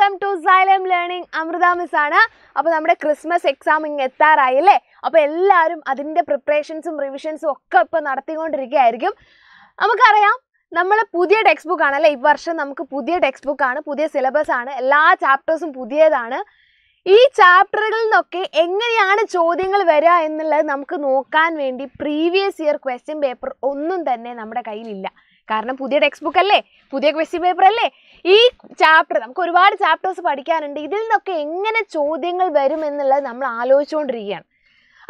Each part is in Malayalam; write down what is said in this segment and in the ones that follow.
welcome to Xylem learning Amrutha miss ആണ് അപ്പോൾ നമ്മുടെ ക്രിസ്മസ് എക്സാം ഇങ്ങ് എത്താറായി അല്ലേ അപ്പോൾ എല്ലാവരും അതിൻ്റെ പ്രിപ്പറേഷൻസും റിവിഷൻസും ഒക്കെ ഇപ്പോൾ നടത്തിക്കൊണ്ടിരിക്കുകയായിരിക്കും നമുക്കറിയാം നമ്മൾ പുതിയ ടെക്സ്റ്റ് ബുക്ക് ആണല്ലേ ഈ വർഷം നമുക്ക് പുതിയ ടെക്സ്റ്റ് ബുക്ക് ആണ് പുതിയ സിലബസ് ആണ് എല്ലാ ചാപ്റ്റേഴ്സും പുതിയതാണ് ഈ ചാപ്റ്ററുകളിൽ നിന്നൊക്കെ എങ്ങനെയാണ് ചോദ്യങ്ങൾ വരിക എന്നുള്ളത് നമുക്ക് നോക്കാൻ വേണ്ടി പ്രീവിയസ് ഇയർ ക്വസ്റ്റ്യൻ പേപ്പർ ഒന്നും തന്നെ നമ്മുടെ കയ്യിലില്ല കാരണം പുതിയ ടെക്സ്റ്റ് ബുക്ക് അല്ലേ പുതിയ ക്വസ്റ്റ്യൻ പേപ്പർ അല്ലേ ഈ ചാപ്റ്റർ നമുക്ക് ഒരുപാട് ചാപ്റ്റേഴ്സ് പഠിക്കാനുണ്ട് ഇതിൽ നിന്നൊക്കെ എങ്ങനെ ചോദ്യങ്ങൾ വരും എന്നുള്ളത് നമ്മൾ ആലോചിച്ചുകൊണ്ടിരിക്കുകയാണ്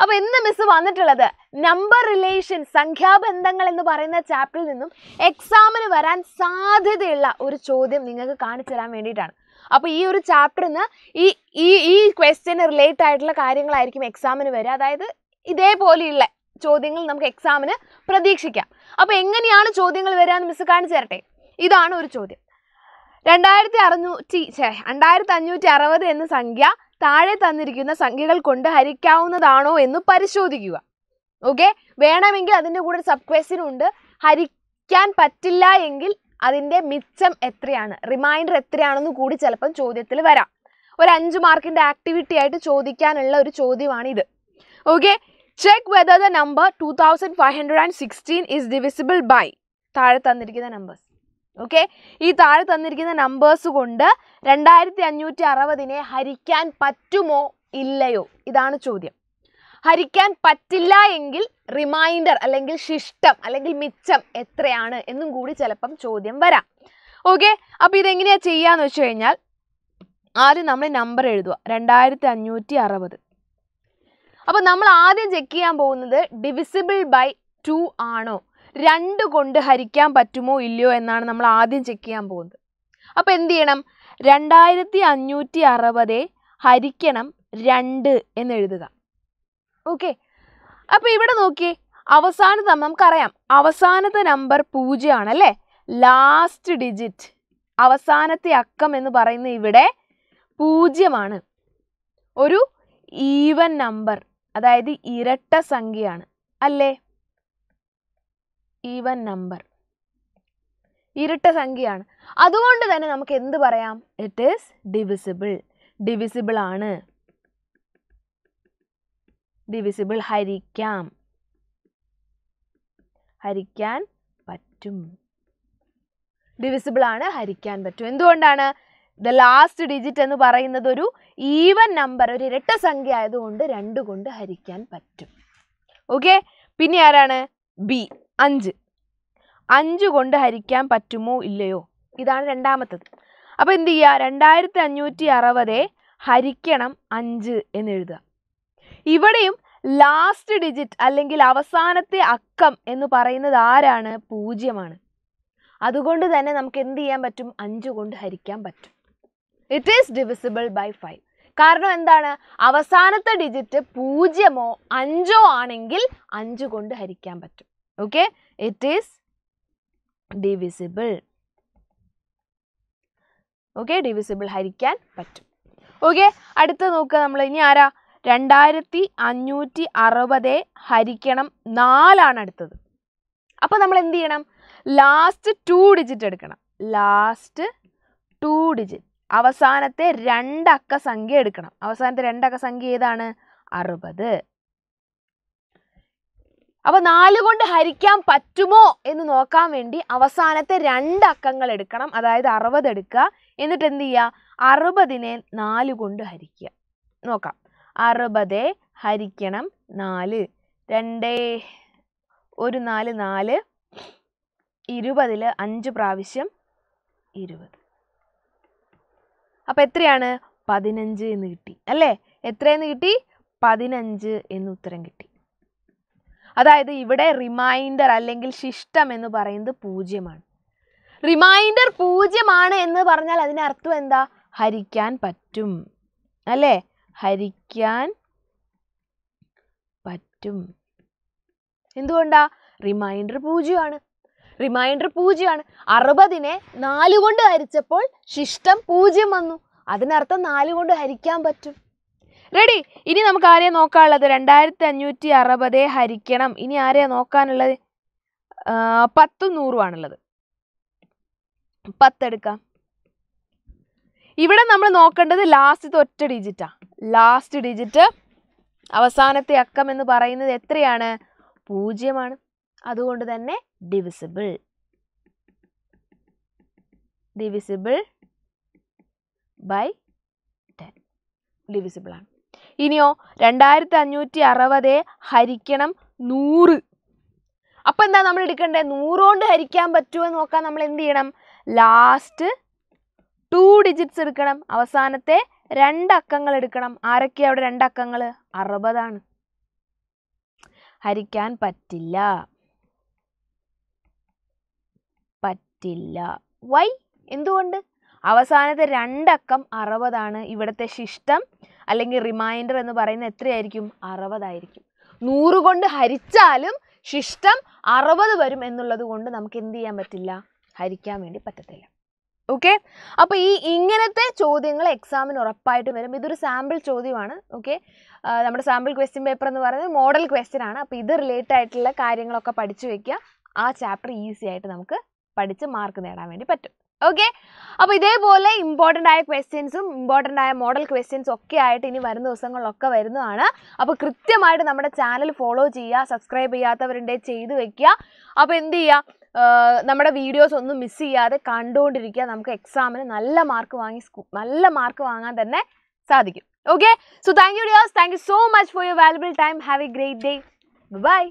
അപ്പോൾ ഇന്ന് മിസ് വന്നിട്ടുള്ളത് നമ്പർ റിലേഷൻ സംഖ്യാബന്ധങ്ങൾ എന്ന് പറയുന്ന ചാപ്റ്ററിൽ നിന്നും എക്സാമിന് വരാൻ സാധ്യതയുള്ള ഒരു ചോദ്യം നിങ്ങൾക്ക് കാണിച്ചു തരാൻ വേണ്ടിയിട്ടാണ് അപ്പോൾ ഈ ഒരു ചാപ്റ്ററിൽ ഈ ഈ ഈ ക്വസ്റ്റ്യന് റിലേറ്റ് ആയിട്ടുള്ള കാര്യങ്ങളായിരിക്കും എക്സാമിന് വരിക അതായത് ഇതേപോലെയുള്ള ചോദ്യങ്ങൾ നമുക്ക് എക്സാമിന് പ്രതീക്ഷിക്കാം അപ്പോൾ എങ്ങനെയാണ് ചോദ്യങ്ങൾ വരാന്ന് മിസ് കാണിച്ചു തരട്ടെ ഇതാണ് ഒരു ചോദ്യം രണ്ടായിരത്തി അറുന്നൂറ്റി രണ്ടായിരത്തി അഞ്ഞൂറ്റി അറുപത് എന്ന സംഖ്യ താഴെ തന്നിരിക്കുന്ന സംഖ്യകൾ കൊണ്ട് ഹരിക്കാവുന്നതാണോ എന്ന് പരിശോധിക്കുക ഓക്കെ വേണമെങ്കിൽ അതിൻ്റെ കൂടെ സബ് ക്വസ്റ്റ്യൻ ഉണ്ട് ഹരിക്കാൻ പറ്റില്ല എങ്കിൽ അതിൻ്റെ മിച്ചം എത്രയാണ് റിമൈൻഡർ എത്രയാണെന്ന് കൂടി ചിലപ്പം ചോദ്യത്തിൽ വരാം ഒരു അഞ്ച് മാർക്കിൻ്റെ ആക്ടിവിറ്റി ആയിട്ട് ചോദിക്കാനുള്ള ഒരു ചോദ്യമാണിത് okay check whether the number two thousand five hundred and sixteen is divisible by താഴെ തന്നിരിക്കുന്ന നമ്പേഴ്സ് ഓക്കെ ഈ താഴെ തന്നിരിക്കുന്ന നമ്പേഴ്സ് കൊണ്ട് രണ്ടായിരത്തി അഞ്ഞൂറ്റി അറുപതിനെ ഹരിക്കാൻ പറ്റുമോ ഇല്ലയോ ഇതാണ് ചോദ്യം ഹരിക്കാൻ പറ്റില്ല എങ്കിൽ റിമൈൻഡർ അല്ലെങ്കിൽ ശിഷ്ടം അല്ലെങ്കിൽ മിച്ചം എത്രയാണ് എന്നും കൂടി ചിലപ്പം ചോദ്യം വരാം ഓക്കെ അപ്പോൾ ഇതെങ്ങനെയാണ് ചെയ്യുക എന്ന് വെച്ച് കഴിഞ്ഞാൽ ആദ്യം നമ്മൾ നമ്പർ എഴുതുക രണ്ടായിരത്തി അഞ്ഞൂറ്റി അറുപത് അപ്പോൾ നമ്മൾ ആദ്യം ചെക്ക് ചെയ്യാൻ പോകുന്നത് ഡിവിസിബിൾ ബൈ ടു ആണോ രണ്ട് കൊണ്ട് ഹരിക്കാൻ പറ്റുമോ ഇല്ലയോ എന്നാണ് നമ്മൾ ആദ്യം ചെക്ക് ചെയ്യാൻ പോകുന്നത് അപ്പോൾ എന്ത് ചെയ്യണം രണ്ടായിരത്തി അഞ്ഞൂറ്റി അറുപത് ഹരിക്കണം രണ്ട് എന്ന് എഴുതുക ഓക്കെ അപ്പോൾ ഇവിടെ നോക്കിയേ അവസാനത്തെ നമുക്കറിയാം അവസാനത്തെ നമ്പർ പൂജ്യമാണ് അല്ലേ ലാസ്റ്റ് ഡിജിറ്റ് അവസാനത്തെ അക്കം എന്ന് പറയുന്ന ഇവിടെ പൂജ്യമാണ് ഒരു ഈവൻ നമ്പർ അതായത് ഇരട്ട സംഖ്യയാണ് അല്ലേ ഈവൻ നമ്പർ ഇരട്ട സംഖ്യയാണ് അതുകൊണ്ട് തന്നെ നമുക്ക് എന്ത് പറയാം ഇറ്റ് ഈസ് ഡിവിസിബിൾ ഡിവിസിബിൾ ആണ് ഡിവിസിബിൾ ഹരിക്കാം ഹരിക്കാൻ പറ്റും ഡിവിസിബിൾ ആണ് ഹരിക്കാൻ പറ്റും എന്തുകൊണ്ടാണ് ദ ലാസ്റ്റ് ഡിജിറ്റ് എന്ന് പറയുന്നത് ഒരു ഈവൻ നമ്പർ ഒരു ഇരട്ട സംഖ്യ ആയതുകൊണ്ട് രണ്ട് കൊണ്ട് ഹരിക്കാൻ പറ്റും ഓക്കെ പിന്നെ ആരാണ് ബി അഞ്ച് അഞ്ച് കൊണ്ട് ഹരിക്കാൻ പറ്റുമോ ഇല്ലയോ ഇതാണ് രണ്ടാമത്തത് അപ്പോൾ എന്ത് ചെയ്യുക രണ്ടായിരത്തി അഞ്ഞൂറ്റി അറുപത് ഹരിക്കണം അഞ്ച് എന്ന് എഴുതുക ഇവിടെയും ലാസ്റ്റ് ഡിജിറ്റ് അല്ലെങ്കിൽ അവസാനത്തെ അക്കം എന്ന് പറയുന്നത് ആരാണ് പൂജ്യമാണ് അതുകൊണ്ട് തന്നെ നമുക്ക് എന്ത് ചെയ്യാൻ പറ്റും അഞ്ച് കൊണ്ട് ഹരിക്കാൻ പറ്റും it is divisible by five കാരണം എന്താണ് അവസാനത്തെ ഡിജിറ്റ് പൂജ്യമോ അഞ്ചോ ആണെങ്കിൽ അഞ്ച് കൊണ്ട് ഹരിക്കാൻ പറ്റും okay it is divisible okay divisible ഹരിക്കാൻ പറ്റും ഓക്കെ അടുത്ത് നോക്കുക നമ്മൾ ഇനി ആരാ രണ്ടായിരത്തി അഞ്ഞൂറ്റി അറുപത് ഹരിക്കണം നാലാണ് അടുത്തത് അപ്പോൾ നമ്മൾ എന്ത് ചെയ്യണം ലാസ്റ്റ് ടു ഡിജിറ്റ് എടുക്കണം ലാസ്റ്റ് ടു ഡിജിറ്റ് അവസാനത്തെ രണ്ടക്ക സംഖ്യ എടുക്കണം അവസാനത്തെ രണ്ടക്ക സംഖ്യ ഏതാണ് അറുപത് അപ്പൊ നാല് കൊണ്ട് ഹരിക്കാൻ പറ്റുമോ എന്ന് നോക്കാൻ വേണ്ടി അവസാനത്തെ രണ്ട് അക്കങ്ങൾ എടുക്കണം അതായത് അറുപത് എടുക്കുക എന്നിട്ട് എന്ത് ചെയ്യുക അറുപതിനെ നാല് കൊണ്ട് ഹരിക്കുക നോക്കാം അറുപത് ഹരിക്കണം നാല് രണ്ട് ഒരു നാല് നാല് ഇരുപതിൽ അഞ്ച് പ്രാവശ്യം ഇരുപത് അപ്പോൾ എത്രയാണ് പതിനഞ്ച് എന്ന് കിട്ടി അല്ലേ എത്രയെന്ന് കിട്ടി പതിനഞ്ച് എന്ന് ഉത്തരം കിട്ടി അതായത് ഇവിടെ റിമൈൻഡർ അല്ലെങ്കിൽ ശിഷ്ടം എന്ന് പറയുന്നത് പൂജ്യമാണ് റിമൈൻഡർ പൂജ്യമാണ് എന്ന് പറഞ്ഞാൽ അതിനർത്ഥം എന്താ ഹരിക്കാൻ പറ്റും അല്ലേ ഹരിക്കാൻ പറ്റും എന്തുകൊണ്ടാ റിമൈൻഡർ പൂജ്യമാണ് റിമൈൻഡർ പൂജ്യമാണ് അറുപതിനെ നാല് കൊണ്ട് ഹരിച്ചപ്പോൾ ശിഷ്ടം പൂജ്യം വന്നു അതിനർത്ഥം നാല് കൊണ്ട് ഹരിക്കാൻ പറ്റും റെഡി ഇനി നമുക്ക് ആരെയാണ് നോക്കാനുള്ളത് രണ്ടായിരത്തി അഞ്ഞൂറ്റി അറുപതേ ഹരിക്കണം ഇനി ആരെയാണ് നോക്കാനുള്ളത് പത്തും നൂറുമാണുള്ളത് പത്തെടുക്കാം ഇവിടെ നമ്മൾ നോക്കേണ്ടത് ലാസ്റ്റ് ഒറ്റ ഡിജിറ്റാണ് ലാസ്റ്റ് ഡിജിറ്റ് അവസാനത്തെ അക്കം എന്ന് പറയുന്നത് എത്രയാണ് പൂജ്യമാണ് അതുകൊണ്ട് തന്നെ divisible divisible by 10 divisible ആണ് ഇനിയോ രണ്ടായിരത്തി അഞ്ഞൂറ്റി അറുപത് ഹരിക്കണം നൂറ് അപ്പൊ എന്താ നമ്മൾ എടുക്കേണ്ടത് നൂറുകൊണ്ട് ഹരിക്കാൻ പറ്റുമോ നോക്കാൻ നമ്മൾ എന്ത് ചെയ്യണം ലാസ്റ്റ് ടു ഡിജിറ്റ്സ് എടുക്കണം അവസാനത്തെ രണ്ടക്കങ്ങൾ എടുക്കണം ആരൊക്കെയാണ് അവിടെ രണ്ടക്കങ്ങൾ അറുപതാണ് ഹരിക്കാൻ പറ്റില്ല പറ്റില്ല വൈ എന്തുകൊണ്ട് അവസാനത്തെ രണ്ടക്കം അറുപതാണ് ഇവിടുത്തെ ശിഷ്ടം അല്ലെങ്കിൽ റിമൈൻഡർ എന്ന് പറയുന്നത് എത്രയായിരിക്കും അറുപതായിരിക്കും നൂറ് കൊണ്ട് ഹരിച്ചാലും ശിഷ്ടം അറുപത് വരും എന്നുള്ളത് കൊണ്ട് നമുക്ക് എന്ത് ചെയ്യാൻ പറ്റില്ല ഹരിക്കാൻ വേണ്ടി പറ്റത്തില്ല ഓക്കെ അപ്പോൾ ഈ ഇങ്ങനത്തെ ചോദ്യങ്ങൾ എക്സാമിന് ഉറപ്പായിട്ടും വരും ഇതൊരു സാമ്പിൾ ചോദ്യമാണ് ഓക്കെ നമ്മുടെ സാമ്പിൾ ക്വസ്റ്റ്യൻ പേപ്പർ എന്ന് പറയുന്നത് മോഡൽ ക്വസ്റ്റ്യൻ ആണ് അപ്പോൾ ഇത് റിലേറ്റഡ് ആയിട്ടുള്ള കാര്യങ്ങളൊക്കെ പഠിച്ചു വയ്ക്കുക ആ ചാപ്റ്റർ ഈസി ആയിട്ട് നമുക്ക് പഠിച്ച് മാർക്ക് നേടാൻ വേണ്ടി പറ്റും ഓക്കെ അപ്പോൾ ഇതേപോലെ ഇമ്പോർട്ടൻ്റ് ആയ ക്വസ്റ്റ്യൻസും ഇമ്പോർട്ടൻ്റ് ആയ മോഡൽ ക്വസ്റ്റ്യൻസും ഒക്കെ ആയിട്ട് ഇനി വരുന്ന ദിവസങ്ങളിലൊക്കെ വരുന്നതാണ് അപ്പോൾ കൃത്യമായിട്ട് നമ്മുടെ ചാനൽ ഫോളോ ചെയ്യുക സബ്സ്ക്രൈബ് ചെയ്യാത്തവരുടെ ചെയ്ത് വെക്കുക അപ്പോൾ എന്ത് ചെയ്യുക നമ്മുടെ വീഡിയോസ് ഒന്നും മിസ് ചെയ്യാതെ കണ്ടുകൊണ്ടിരിക്കുക നമുക്ക് എക്സാമിന് നല്ല മാർക്ക് വാങ്ങി നല്ല മാർക്ക് വാങ്ങാൻ തന്നെ സാധിക്കും okay so thank you dears thank you so much for your valuable time have a great day by